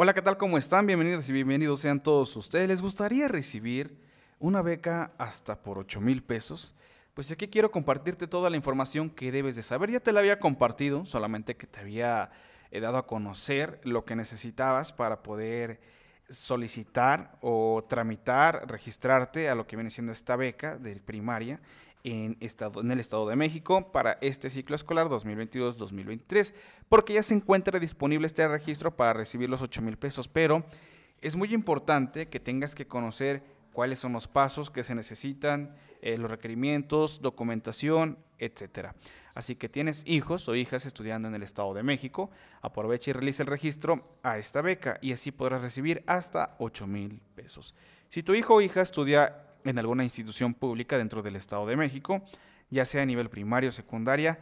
Hola, ¿qué tal? ¿Cómo están? Bienvenidos y bienvenidos sean todos ustedes. ¿Les gustaría recibir una beca hasta por 8 mil pesos? Pues aquí quiero compartirte toda la información que debes de saber. Ya te la había compartido, solamente que te había eh, dado a conocer lo que necesitabas para poder solicitar o tramitar, registrarte a lo que viene siendo esta beca de primaria en, estado, en el Estado de México para este ciclo escolar 2022-2023, porque ya se encuentra disponible este registro para recibir los 8 mil pesos, pero es muy importante que tengas que conocer cuáles son los pasos que se necesitan, eh, los requerimientos, documentación, etcétera. Así que tienes hijos o hijas estudiando en el Estado de México, aprovecha y realiza el registro a esta beca y así podrás recibir hasta 8 mil pesos. Si tu hijo o hija estudia en alguna institución pública dentro del Estado de México, ya sea a nivel primario o secundaria,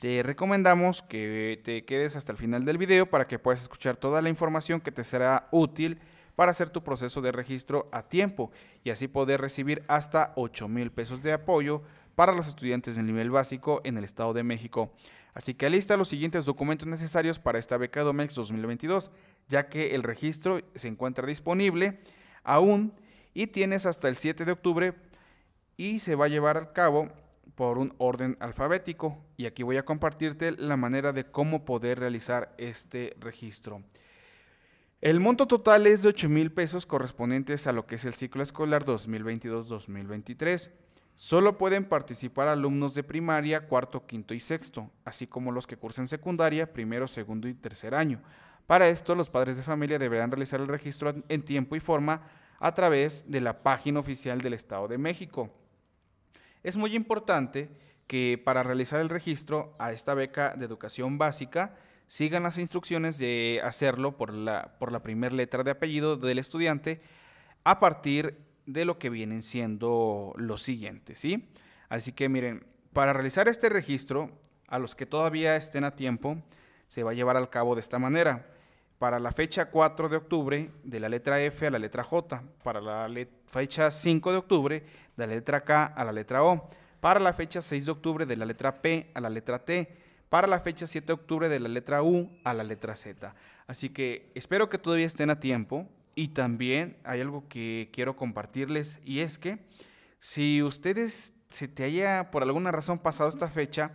te recomendamos que te quedes hasta el final del video para que puedas escuchar toda la información que te será útil para hacer tu proceso de registro a tiempo y así poder recibir hasta 8 mil pesos de apoyo para los estudiantes del nivel básico en el Estado de México. Así que alista los siguientes documentos necesarios para esta beca Domex 2022, ya que el registro se encuentra disponible aún y tienes hasta el 7 de octubre y se va a llevar a cabo por un orden alfabético y aquí voy a compartirte la manera de cómo poder realizar este registro. El monto total es de 8 mil pesos correspondientes a lo que es el ciclo escolar 2022-2023. Solo pueden participar alumnos de primaria, cuarto, quinto y sexto, así como los que cursen secundaria, primero, segundo y tercer año. Para esto, los padres de familia deberán realizar el registro en tiempo y forma a través de la página oficial del Estado de México. Es muy importante que para realizar el registro a esta beca de educación básica sigan las instrucciones de hacerlo por la, por la primera letra de apellido del estudiante a partir de lo que vienen siendo los siguientes, ¿sí? Así que miren, para realizar este registro, a los que todavía estén a tiempo, se va a llevar al cabo de esta manera para la fecha 4 de octubre de la letra F a la letra J, para la fecha 5 de octubre de la letra K a la letra O, para la fecha 6 de octubre de la letra P a la letra T, para la fecha 7 de octubre de la letra U a la letra Z. Así que espero que todavía estén a tiempo y también hay algo que quiero compartirles y es que si ustedes se te haya por alguna razón pasado esta fecha,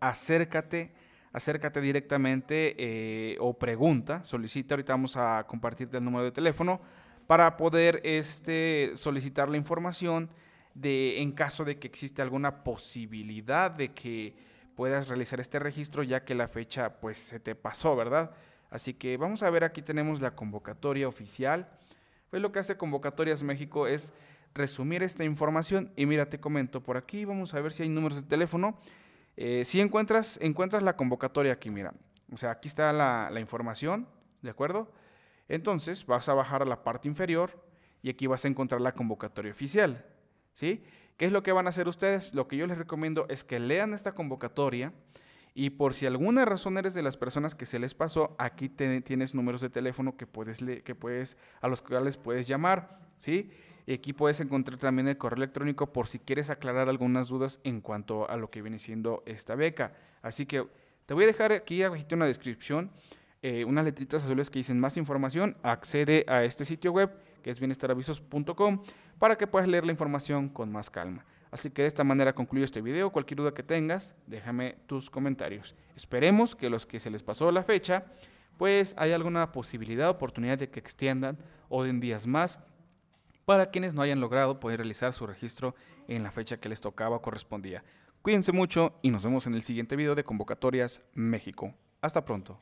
acércate acércate directamente eh, o pregunta, solicita, ahorita vamos a compartirte el número de teléfono para poder este, solicitar la información de, en caso de que existe alguna posibilidad de que puedas realizar este registro ya que la fecha pues se te pasó, ¿verdad? Así que vamos a ver, aquí tenemos la convocatoria oficial. Pues lo que hace Convocatorias México es resumir esta información y mira, te comento por aquí, vamos a ver si hay números de teléfono. Eh, si encuentras, encuentras la convocatoria aquí, mira. O sea, aquí está la, información, ¿de acuerdo? Entonces vas a bajar a la parte inferior y aquí vas a encontrar la convocatoria oficial, ¿sí? ¿Qué es lo que van a hacer ustedes? Lo que yo les recomiendo es que lean esta convocatoria y por si alguna razón eres de las personas que se les pasó, aquí tienes números de teléfono que puedes, que puedes, a los cuales puedes llamar, ¿sí? Y aquí puedes encontrar también el correo electrónico por si quieres aclarar algunas dudas en cuanto a lo que viene siendo esta beca. Así que te voy a dejar aquí abajito una la descripción eh, unas letritas azules que dicen más información. Accede a este sitio web que es bienestaravisos.com para que puedas leer la información con más calma. Así que de esta manera concluyo este video. Cualquier duda que tengas, déjame tus comentarios. Esperemos que los que se les pasó la fecha, pues hay alguna posibilidad, oportunidad de que extiendan o den días más para quienes no hayan logrado poder realizar su registro en la fecha que les tocaba o correspondía. Cuídense mucho y nos vemos en el siguiente video de Convocatorias México. Hasta pronto.